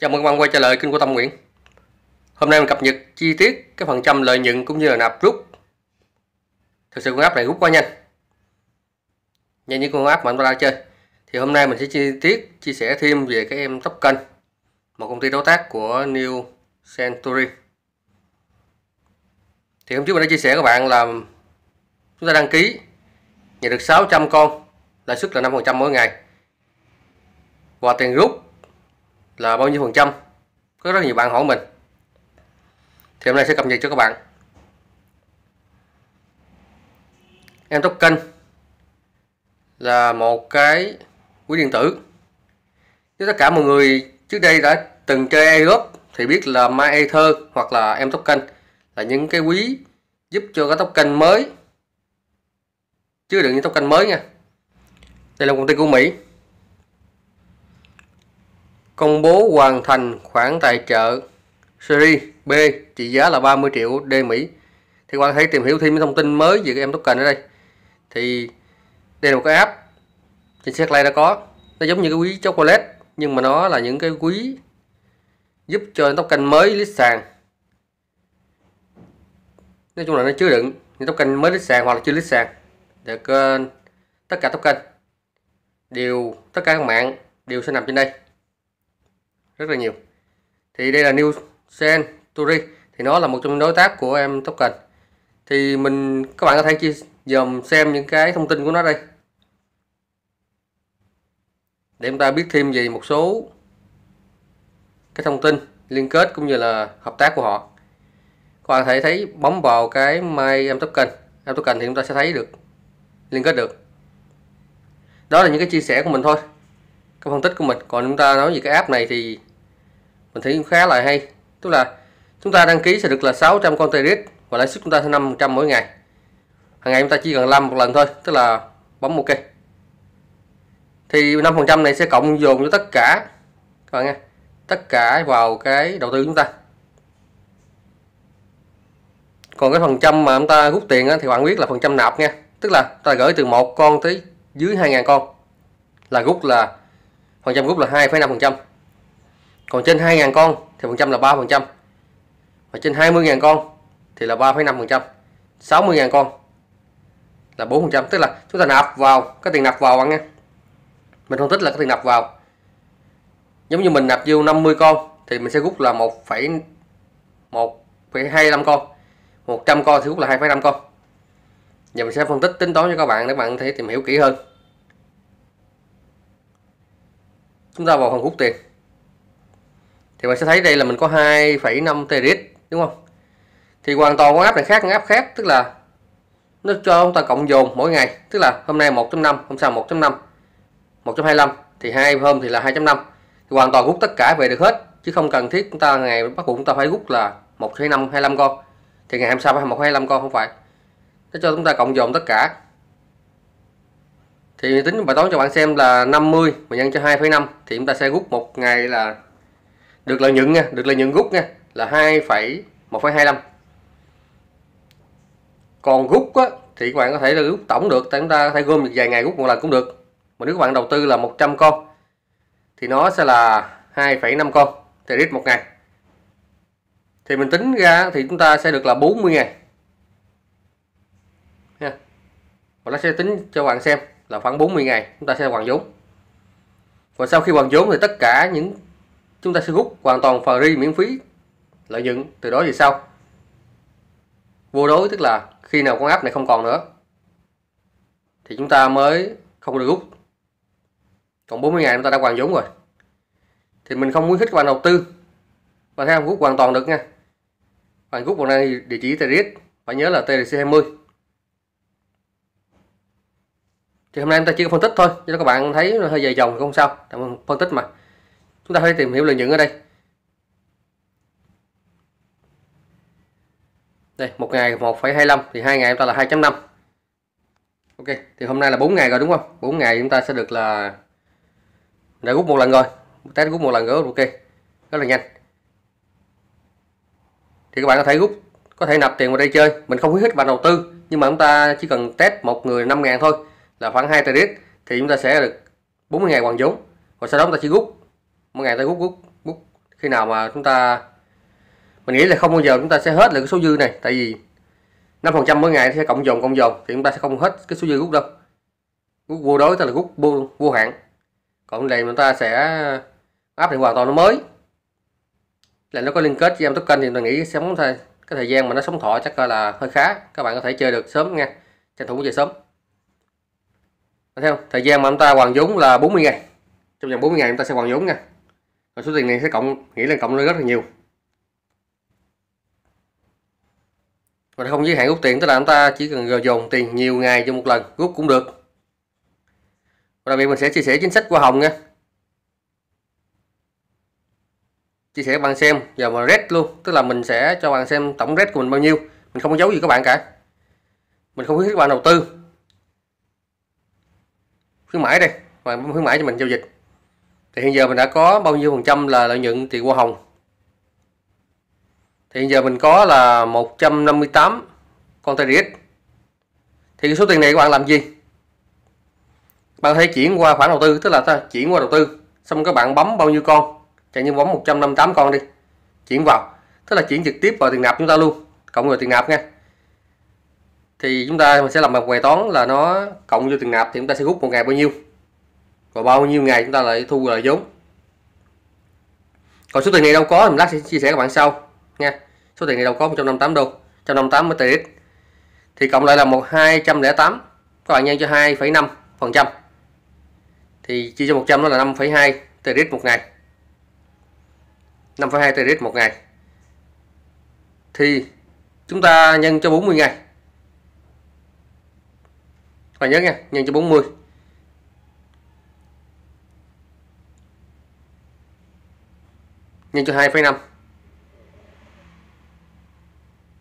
Chào mừng các bạn quay trở lại kênh của Tâm Nguyễn Hôm nay mình cập nhật chi tiết cái phần trăm lợi nhuận cũng như là nạp rút Thực sự con app này rút quá nhanh Nhanh như con app mà anh ta chơi Thì hôm nay mình sẽ chi tiết chia sẻ thêm về cái em token Một công ty đối tác của New Century Thì hôm trước mình đã chia sẻ các bạn là Chúng ta đăng ký Nhận được 600 con Lãi suất là 5% mỗi ngày Và tiền rút là bao nhiêu phần trăm có rất nhiều bạn hỏi mình thì hôm nay sẽ cập nhật cho các bạn em token là một cái quỹ điện tử nếu tất cả mọi người trước đây đã từng chơi Aerobe thì biết là MyEther hoặc là em token là những cái quý giúp cho các token mới chứa đựng những token mới nha đây là công ty của Mỹ công bố hoàn thành khoản tài trợ series B trị giá là 30 triệu đô Mỹ thì các bạn hãy tìm hiểu thêm những thông tin mới về cái em token ở đây thì đây là một cái app trên Setline đã có nó giống như cái quý chocolate nhưng mà nó là những cái quý giúp cho những token mới lít sàn nói chung là nó chứa đựng những token mới lít sàn hoặc là chưa lít sàn được uh, tất cả token đều tất cả các mạng đều sẽ nằm trên đây rất là nhiều thì đây là New Sen Turi thì nó là một trong những đối tác của em token thì mình các bạn có thể chia dòm xem những cái thông tin của nó đây để chúng ta biết thêm về một số cái thông tin liên kết cũng như là hợp tác của họ các bạn có thể thấy bấm vào cái my em token em token thì chúng ta sẽ thấy được liên kết được đó là những cái chia sẻ của mình thôi cái phân tích của mình còn chúng ta nói về cái app này thì mình thấy khá là hay tức là chúng ta đăng ký sẽ được là 600 con tê và lãi suất chúng ta sẽ 5% mỗi ngày hàng ngày chúng ta chỉ cần làm một lần thôi tức là bấm ok thì 5% này sẽ cộng dồn cho tất cả các bạn nghe tất cả vào cái đầu tư chúng ta còn cái phần trăm mà chúng ta rút tiền thì bạn biết là phần trăm nạp nha tức là ta gửi từ một con tới dưới 2.000 con là rút là phần trăm rút là 2,5 phần trăm còn trên 2.000 con thì phần trăm là 3 phần trăm và trên 20.000 con thì là 3,5 phần trăm 60.000 con là 4 phần trăm tức là chúng ta nạp vào cái tiền nạp vào bạn nha mình phân tích là cái tiền nạp vào giống như mình nạp vô 50 con thì mình sẽ rút là 1, 1,25 con 100 con thì rút là 2,5 con giờ mình sẽ phân tích tính toán cho các bạn để bạn thấy thể tìm hiểu kỹ hơn chúng ta vào phần hút tiền thì bạn sẽ thấy đây là mình có 2,5 TRX đúng không thì hoàn toàn con áp này khác con áp khác tức là nó cho chúng ta cộng dồn mỗi ngày tức là hôm nay 1.5 hôm sau 1.5 1.25 thì hai hôm thì là 2.5 hoàn toàn rút tất cả về được hết chứ không cần thiết chúng ta ngày bắt buộc chúng ta phải rút là 1,5 25 con thì ngày hôm sau phải 1,25 con không phải nó cho chúng ta cộng dồn tất cả thì tính bài toán cho bạn xem là 50 mà nhân cho 2,5 thì chúng ta sẽ rút một ngày là được lợi nhuận nha được lợi nhuận rút nha là 2,125 còn rút á, thì các bạn có thể là rút tổng được chúng ta có thể gom được vài ngày rút một lần cũng được mà nếu các bạn đầu tư là 100 con thì nó sẽ là 2,5 con trade một ngày thì mình tính ra thì chúng ta sẽ được là 40 ngày nha và nó sẽ tính cho bạn xem là khoảng 40 ngày chúng ta sẽ hoàn vốn và sau khi hoàn vốn thì tất cả những chúng ta sẽ rút hoàn toàn free miễn phí lợi nhuận từ đó thì sao vô đối tức là khi nào con app này không còn nữa thì chúng ta mới không được rút còn 40 ngày chúng ta đã hoàn vốn rồi thì mình không muốn khích các bạn đầu tư và thấy rút hoàn toàn được nha bạn rút vào đây địa chỉ TRX phải nhớ là TRC 20 thì hôm nay chúng ta chỉ có phân tích thôi cho các bạn thấy hơi dài dòng thì không sao tại phân tích mà chúng ta phải tìm hiểu lợi nhuận ở đây đây một ngày 1,25 thì hai ngày chúng ta là 2.5 Ok thì hôm nay là 4 ngày rồi đúng không 4 ngày chúng ta sẽ được là đã rút một lần rồi test rút một lần nữa ok rất là nhanh thì các bạn có thể rút có thể nạp tiền vào đây chơi mình không khuyến khích bạn đầu tư nhưng mà chúng ta chỉ cần test một người 5 ngàn thôi là khoảng 2 trade thì chúng ta sẽ được 40 ngày hoàn vốn và sau đó chúng ta chỉ rút mỗi ngày ta hút hút hút khi nào mà chúng ta mình nghĩ là không bao giờ chúng ta sẽ hết được cái số dư này tại vì 5% mỗi ngày sẽ cộng dồn cộng dồn thì chúng ta sẽ không hết cái số dư rút đâu rút vô đối ta là rút vô, vô hạn còn này chúng ta sẽ áp điện hoàn toàn nó mới là nó có liên kết với em token thì mình nghĩ sống thời cái thời gian mà nó sống thọ chắc là hơi khá các bạn có thể chơi được sớm nghe tranh thủ về sớm theo thời gian mà chúng ta hoàn vốn là 40 ngày trong vòng 40 ngày chúng ta sẽ hoàn vốn nha và số tiền này sẽ cộng nghĩa là cộng lên rất là nhiều và không giới hạn rút tiền tức là chúng ta chỉ cần dồn tiền nhiều ngày cho một lần rút cũng được và đặc biệt mình sẽ chia sẻ chính sách của hồng nha chia sẻ bạn xem giờ mà red luôn tức là mình sẽ cho bạn xem tổng red của mình bao nhiêu mình không có giấu gì các bạn cả mình không khuyến khích các bạn đầu tư khuyến mãi đây và khuyến mãi cho mình giao dịch thì hiện giờ mình đã có bao nhiêu phần trăm là lợi nhuận tiền hoa hồng thì hiện giờ mình có là 158 con tay riết thì số tiền này các bạn làm gì bạn thấy chuyển qua khoản đầu tư tức là ta chuyển qua đầu tư xong các bạn bấm bao nhiêu con chẳng như bấm 158 con đi chuyển vào tức là chuyển trực tiếp vào tiền nạp chúng ta luôn cộng vào tiền nạp nha thì chúng ta sẽ làm một bài toán là nó cộng vô tiền nạp thì chúng ta sẽ rút một ngày bao nhiêu còn bao nhiêu ngày chúng ta lại thu lời vốn còn số tiền này đâu có mình lát sẽ chia sẻ các bạn sau nha số tiền này đâu có 158 đô 158 tỷ thì cộng lại là một 208 các bạn nhân cho 2,5 phần trăm thì chia cho 100 đó là 5,2 TRX một ngày 5,2 TRX một ngày thì chúng ta nhân cho 40 ngày các bạn nhớ nha nhân cho 40 nhân cho 2,5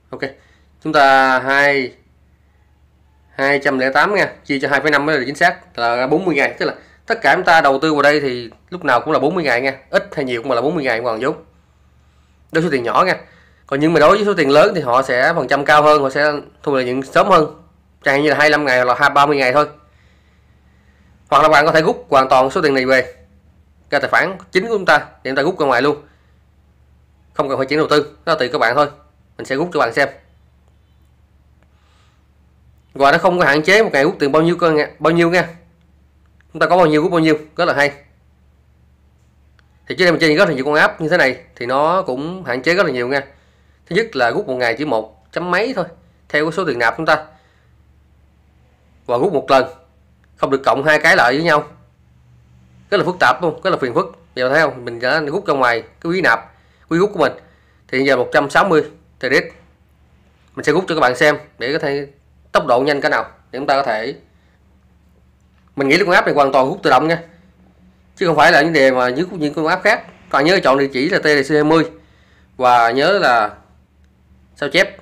ok chúng ta 2 208 nha chia cho 2,5 mới là chính xác là 40 ngày tức là tất cả chúng ta đầu tư vào đây thì lúc nào cũng là 40 ngày nha ít hay nhiều cũng là 40 ngày còn vốn đối số tiền nhỏ nha còn nhưng mà đối với số tiền lớn thì họ sẽ phần trăm cao hơn họ sẽ thu lợi nhuận sớm hơn chẳng hạn như là 25 ngày hoặc là 30 ngày thôi hoặc là bạn có thể rút hoàn toàn số tiền này về ra tài khoản chính của chúng ta để chúng ta rút ra ngoài luôn không cần phải chuyển đầu tư đó tùy các bạn thôi mình sẽ rút cho bạn xem và nó không có hạn chế một ngày rút tiền bao nhiêu cơ nha bao nhiêu nha chúng ta có bao nhiêu rút bao nhiêu rất là hay thì trước đây mình chơi rất là nhiều con áp như thế này thì nó cũng hạn chế rất là nhiều nha thứ nhất là rút một ngày chỉ một chấm mấy thôi theo cái số tiền nạp chúng ta và rút một lần không được cộng hai cái lại với nhau rất là phức tạp luôn rất là phiền phức giờ thấy không mình đã rút ra ngoài cái quý nạp quy rút của mình thì giờ 160 thì đít mình sẽ rút cho các bạn xem để có thể tốc độ nhanh cái nào để chúng ta có thể mình nghĩ là con app này hoàn toàn rút tự động nha chứ không phải là những đề mà những những con app khác còn nhớ chọn địa chỉ là TDC 20 và nhớ là sao chép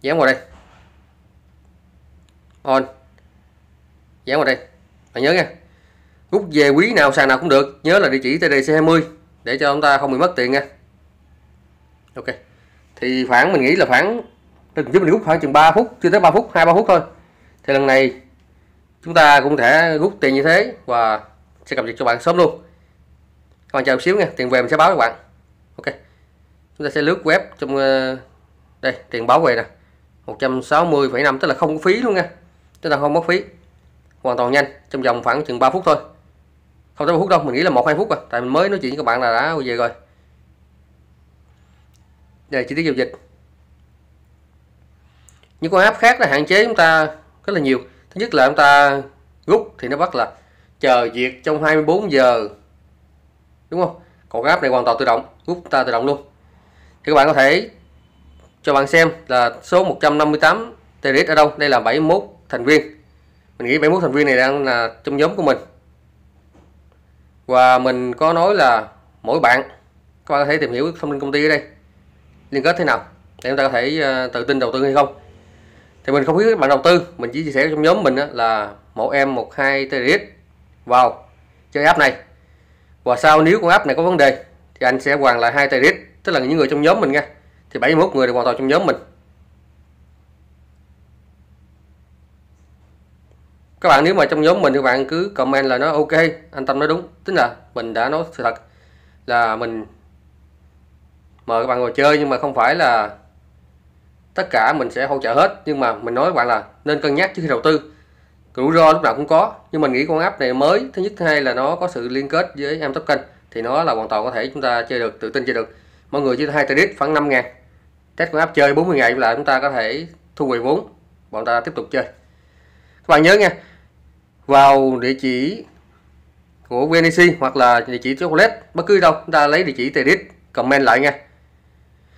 dán vào đây on dán vào đây bạn nhớ nha rút về quý nào sàn nào cũng được nhớ là địa chỉ TDC20 để cho ông ta không bị mất tiền nha ok thì khoảng mình nghĩ là khoảng từng giúp mình rút khoảng chừng 3 phút chưa tới 3 phút 2 3 phút thôi thì lần này chúng ta cũng thể rút tiền như thế và sẽ cập nhật cho bạn sớm luôn các bạn chờ một xíu nha tiền về mình sẽ báo các bạn ok chúng ta sẽ lướt web trong ờ, đây tiền báo về nè 160,5 tức là không có phí luôn nha chúng ta không mất phí hoàn toàn nhanh trong vòng khoảng chừng 3 phút thôi không tới một phút đâu mình nghĩ là một hai phút rồi tại mình mới nói chuyện với các bạn là đã về rồi đây chi tiết giao dịch những con app khác là hạn chế chúng ta rất là nhiều thứ nhất là chúng ta rút thì nó bắt là chờ duyệt trong 24 giờ đúng không còn cái app này hoàn toàn tự động rút ta tự động luôn thì các bạn có thể cho bạn xem là số 158 TRX ở đâu đây là 71 thành viên mình nghĩ 71 thành viên này đang là trong nhóm của mình và mình có nói là mỗi bạn các bạn có thể tìm hiểu thông tin công ty ở đây liên kết thế nào để chúng ta có thể ờ, tự tin đầu tư hay không thì mình không biết các bạn đầu tư mình chỉ chia sẻ trong nhóm mình là mỗi em một hai TRX vào chơi app này và sau nếu con app này có vấn đề thì anh sẽ hoàn lại hai TRX tức là những người trong nhóm mình nha thì 71 người được hoàn toàn trong nhóm mình các bạn nếu mà trong nhóm mình thì bạn cứ comment là nó ok anh tâm nói đúng tính là mình đã nói sự thật là mình mời các bạn ngồi chơi nhưng mà không phải là tất cả mình sẽ hỗ trợ hết nhưng mà mình nói với bạn là nên cân nhắc trước khi đầu tư rủi ro lúc nào cũng có nhưng mình nghĩ con app này mới thứ nhất thứ hai là nó có sự liên kết với em token thì nó là hoàn toàn có thể chúng ta chơi được tự tin chơi được mọi người chỉ hai trade khoảng 5 ngàn test con app chơi 40 ngày là chúng ta có thể thu hồi vốn bọn ta tiếp tục chơi các bạn nhớ nha vào địa chỉ của VNC hoặc là địa chỉ chocolate bất cứ đâu chúng ta lấy địa chỉ TEDx comment lại nha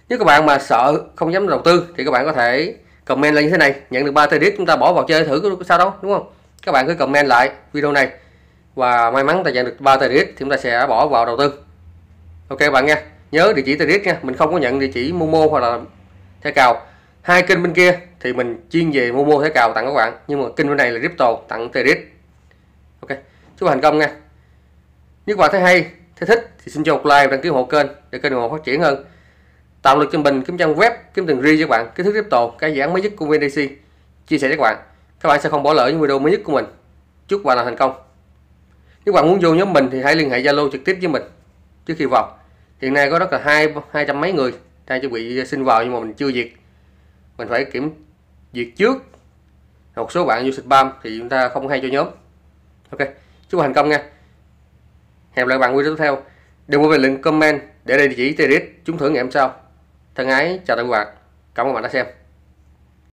nếu các bạn mà sợ không dám đầu tư thì các bạn có thể comment lên như thế này nhận được 3 TEDx chúng ta bỏ vào chơi thử có sao đâu đúng không các bạn cứ comment lại video này và may mắn ta nhận được 3 TEDx thì chúng ta sẽ bỏ vào đầu tư ok các bạn nha nhớ địa chỉ TEDx nha mình không có nhận địa chỉ Momo hoặc là thẻ cào hai kênh bên kia thì mình chuyên về Momo thẻ cào tặng các bạn nhưng mà kênh bên này là crypto tặng TEDx chúc thành công nha nếu bạn thấy hay thấy thích thì xin cho một like và đăng ký hộ kênh để kênh ủng hộ phát triển hơn tạo lực cho mình kiếm trang web kiếm tiền riêng cho bạn kiến thức tiếp tục cái dự án mới nhất của VDC chia sẻ cho các bạn các bạn sẽ không bỏ lỡ những video mới nhất của mình chúc bạn làm thành công nếu bạn muốn vô nhóm mình thì hãy liên hệ zalo trực tiếp với mình trước khi vào hiện nay có rất là hai hai trăm mấy người đang chuẩn bị ờ, xin vào nhưng mà mình chưa duyệt mình phải kiểm duyệt trước một số bạn vô spam thì chúng ta không hay cho nhóm ok chúc bạn thành công nha hẹn gặp lại bạn video tiếp theo đừng quên bình luận comment để địa chỉ TRX trúng thưởng ngày hôm sau thân ái chào tạm biệt cảm ơn bạn đã xem